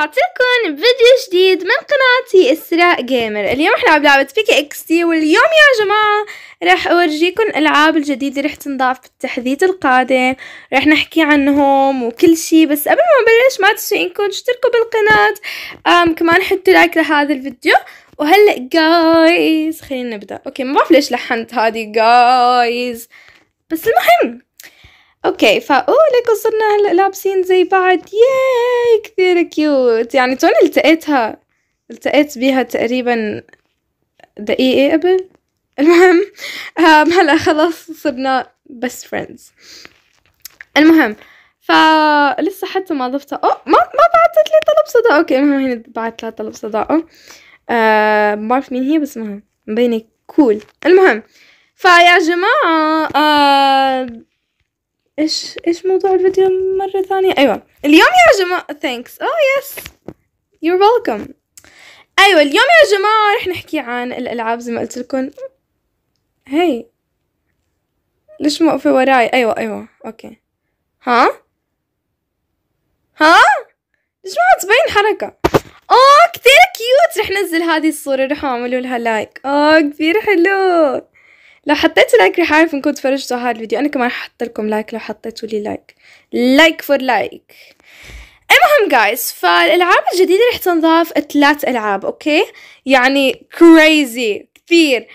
اعطيكم فيديو جديد من قناتي اسراء جيمر اليوم احنا نلعب بلعبة بيكي اكس تي واليوم يا جماعة رح اورجيكم الالعاب الجديدة رح تنضاف بالتحديث القادم رح نحكي عنهم وكل شي بس قبل ما نبلش ما تنسوا انكم تشتركوا بالقناة ام كمان حطوا لايك لهذا الفيديو وهلا جايز خلينا نبدا اوكي ما بعرف ليش لحنت هادي جايز بس المهم أوكي فا أوه ليكو صرنا هلأ لابسين زي بعض ياي كثير كيوت يعني توني التقيتها التقيت بيها تقريبا دقيقة قبل المهم هلا خلص صرنا بس فريندز المهم فلسه حتى ما ضفتها أوه ما ما بعثت لي طلب صداقة أوكي المهم هنا بعثت لها طلب صداقة ما بعرف مين هي بس المهم مبينة كول cool. المهم فيا جماعة آه ايش ايش موضوع الفيديو مرة ثانية ايوه اليوم يا جماعة ثانكس اوه يس يور ويلكم ايوه اليوم يا جماعة رح نحكي عن الالعاب زي ما قلت لكم هي ليش موقفة وراي ايوه ايوه اوكي ها ها ليش ما تبين حركة اوه oh, كثير كيوت رح نزل هذه الصورة رح اعملوا لها لايك اوه oh, كثير حلو لو حطيتوا لايك رح اعرف انكم تفرجتوا هذا الفيديو انا كمان حط لكم لايك لو حطيتوا لي لايك لايك فور لايك المهم جايز فالالعاب الجديده رح تنضاف ثلاث العاب اوكي يعني كريزي كثير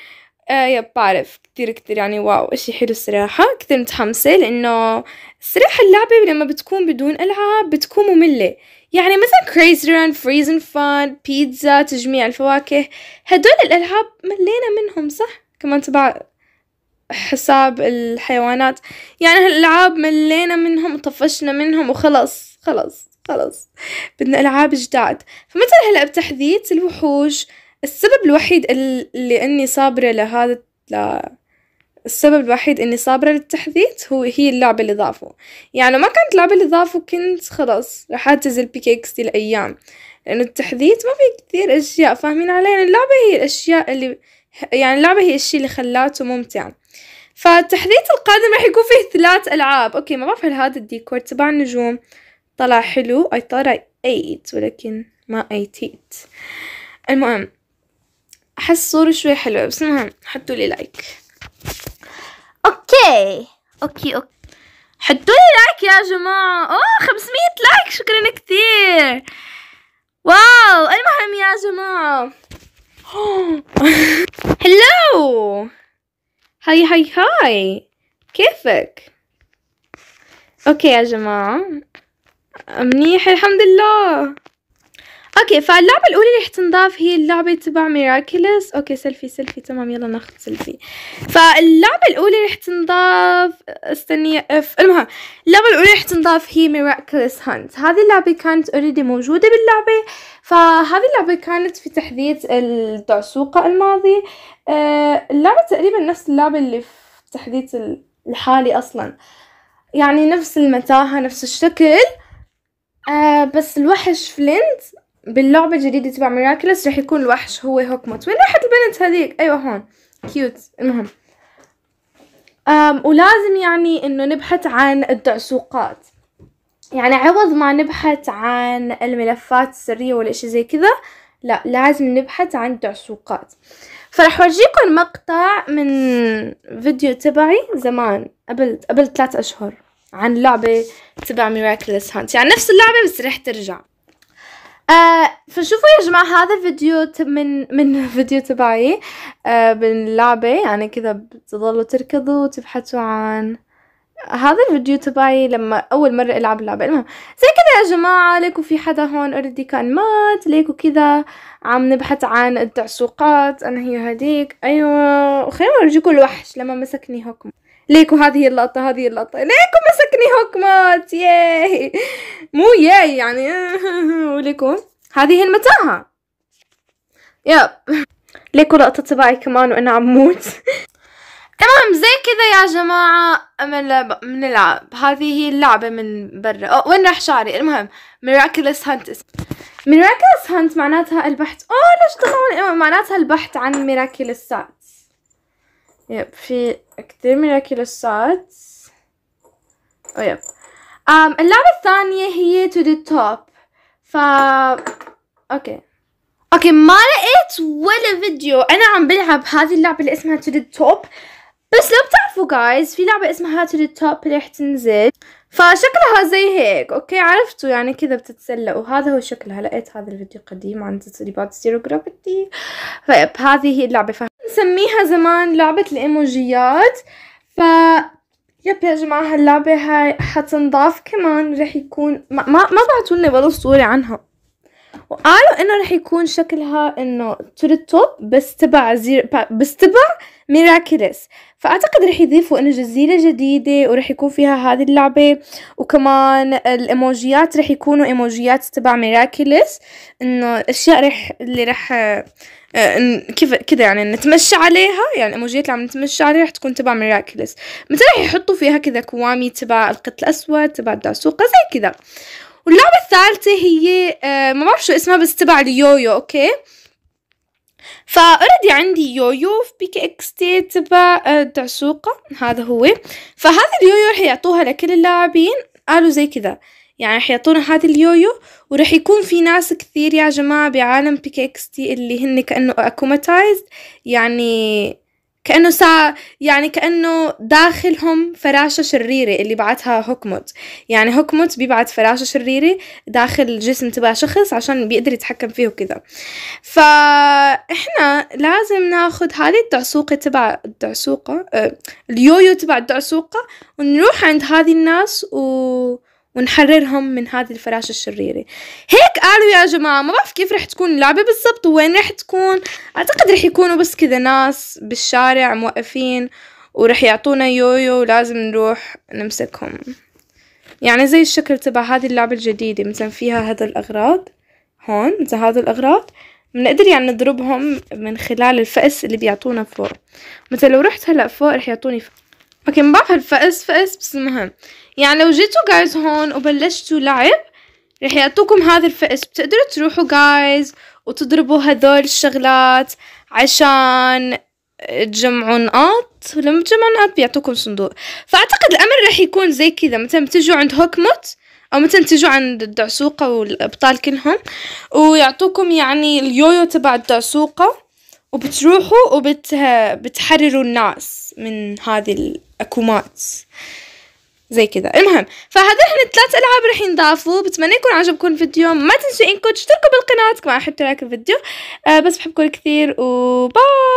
آه يا بعرف كثير كثير يعني واو اشي حلو الصراحة كثير متحمسة لانه صراحة اللعبة لما بتكون بدون العاب بتكون مملة يعني مثلا كريزي ران فريزن فان بيتزا تجميع الفواكه هدول الالعاب ملينا منهم صح كمان تبع حساب الحيوانات يعني هالألعاب ملينا منهم وطفشنا منهم وخلص خلص خلص بدنا ألعاب جداد فمثل هلأ بتحديث الوحوش السبب الوحيد اللي أني صابرة لهذا لا السبب الوحيد اني صابره للتحديث هو هي اللعبه اللي ضافوا يعني ما كانت لعبه اللي ضافوا كنت خلص راح اعتزل بيكيكس دي الايام لانه التحديث ما في كثير اشياء فاهمين علي يعني اللعبه هي الاشياء اللي يعني اللعبه هي الشيء اللي خلاته ممتع فالتحديث القادم راح يكون فيه ثلاث ألعاب أوكي ما بعرف هل هذا الديكور تبع النجوم طلع حلو I thought I ate ولكن ما أيتيت المهم أحس الصورة شوي حلوة بس المهم حطوا لي لايك أوكي أوكي أوكي حطوا لي لايك يا جماعة أوه 500 لايك شكرا كثير واو المهم يا جماعة هلو هاي هاي هاي كيفك اوكي يا جماعة منيح الحمد لله اوكي فاللعبه الاولى اللي تنضاف هي اللعبه تبع ميراكلس اوكي سيلفي سيلفي تمام يلا ناخذ سيلفي فاللعبه الاولى اللي تنضاف استني اف المهم اللعبه الاولى راح تنضاف هي ميراكلس هانت هذه اللعبه كانت اوريدي موجوده باللعبه فهذه اللعبة كانت في تحديث الدعسوقة الماضي آه، اللعبة تقريبا نفس اللعبة اللي في تحديث الحالي أصلا يعني نفس المتاهة نفس الشكل آه، بس الوحش فلينت باللعبة الجديدة تبع ميراكلس رح يكون الوحش هو هوكموت وين راحت البنت هذيك ايوه هون كيوت المهم أم ولازم يعني انه نبحث عن الدعسوقات يعني عوض ما نبحث عن الملفات السرية ولا اشي زي كذا لا لازم نبحث عن الدعسوقات فرح ورجيكم مقطع من فيديو تبعي زمان قبل قبل ثلاث اشهر عن لعبة تبع ميراكلس هانت يعني نفس اللعبة بس رح ترجع آه، فشوفوا يا جماعة هذا فيديو من من فيديو تبعي آه باللعبة يعني كذا بتظلوا تركضوا وتبحثوا عن هذا الفيديو تبعي لما اول مرة العب اللعبة المهم زي كذا يا جماعة ليكو في حدا هون اوريدي كان مات ليكو كذا عم نبحث عن التعسوقات انا هي هديك ايوه وخليني اورجيكم الوحش لما مسكني هوكم ليكو هذه هي اللقطة هذه اللقطة ليكو مسكني هوكمات ياي مو ياي يعني لكم هذه هي المتاهة يب ليكو لقطة تبعي كمان وانا عم موت تمام زي كذا يا جماعة من بنلعب هذه هي اللعبة من برا أو وين راح شعري المهم ميراكلس هانت ميراكلس هانت معناتها البحث اوه ليش تخون معناتها البحث عن ميراكلسات يب في كثير ميراكلسات او يب um, اللعبة الثانية هي to the top ف اوكي اوكي ما لقيت ولا فيديو انا عم بلعب هذه اللعبه اللي اسمها تو توب بس لو بتعرفوا جايز في لعبه اسمها تو توب رح تنزل فشكلها زي هيك اوكي عرفتوا يعني كذا بتتسلقوا وهذا هو شكلها لقيت هذا الفيديو قديم عن تسريبات زيرو جرافيتي فهذه هي اللعبه فنسميها زمان لعبه الايموجيات ف يب يا جماعة هاللعبة هاي حتنضاف كمان رح يكون ما ما, بعتوا لنا ولا صورة عنها وقالوا انه رح يكون شكلها انه تور بس تبع زير بس تبع ميراكلس فأعتقد رح يضيفوا إنه جزيرة جديدة ورح يكون فيها هذه اللعبة وكمان الإيموجيات رح يكونوا إيموجيات تبع ميراكلس إنه الأشياء رح اللي رح آه، كيف كذا يعني نتمشى عليها يعني الإيموجيات اللي عم نتمشى عليها رح تكون تبع ميراكلس مثلا رح يحطوا فيها كذا كوامي تبع القط الأسود تبع الداسوقة زي كذا واللعبة الثالثة هي آه، ما بعرف شو اسمها بس تبع اليويو أوكي فأردي عندي يويو في بيك اكس تي آه، تبع دعسوقة هذا هو فهذا اليويو رح يعطوها لكل اللاعبين قالوا زي كذا يعني رح يعطونا هذا اليويو ورح يكون في ناس كثير يا جماعة بعالم بيك اكس تي اللي هن كأنه اكوماتايزد يعني كأنه سا يعني كأنه داخلهم فراشة شريرة اللي بعتها هوكموت يعني هوكموت بيبعت فراشة شريرة داخل الجسم تبع شخص عشان بيقدر يتحكم فيه وكذا فإحنا لازم ناخد هذه الدعسوقة تبع الدعسوقة أه، اليويو تبع الدعسوقة ونروح عند هذه الناس و ونحررهم من هذه الفراشة الشريرة هيك قالوا يا جماعة ما بعرف كيف رح تكون اللعبة بالضبط وين رح تكون أعتقد رح يكونوا بس كذا ناس بالشارع موقفين ورح يعطونا يويو ولازم نروح نمسكهم يعني زي الشكل تبع هذه اللعبة الجديدة مثلا فيها هذا الأغراض هون مثلا هذا الأغراض بنقدر يعني نضربهم من خلال الفأس اللي بيعطونا فوق مثلا لو رحت هلأ فوق رح يعطوني فوق اوكي ما بعرف فقس فقس بس المهم يعني لو جيتوا جايز هون وبلشتوا لعب رح يعطوكم هذا الفقس بتقدروا تروحوا جايز وتضربوا هذول الشغلات عشان تجمعوا نقاط ولما تجمعوا نقاط بيعطوكم صندوق فأعتقد الأمر رح يكون زي كذا مثلا بتجوا عند هوكموت أو مثلا تجوا عند الدعسوقة والأبطال كلهم ويعطوكم يعني اليويو تبع الدعسوقة وبتروحوا وبتحرروا الناس من هذه اكو مات زي كذا المهم فهذا هن ثلاث العاب رح ينضافوا بتمنى يكون عجبكم الفيديو ما تنسوا انكم تشتركوا بالقناه كمان حط لايك الفيديو آه بس بحبكم كثير وباي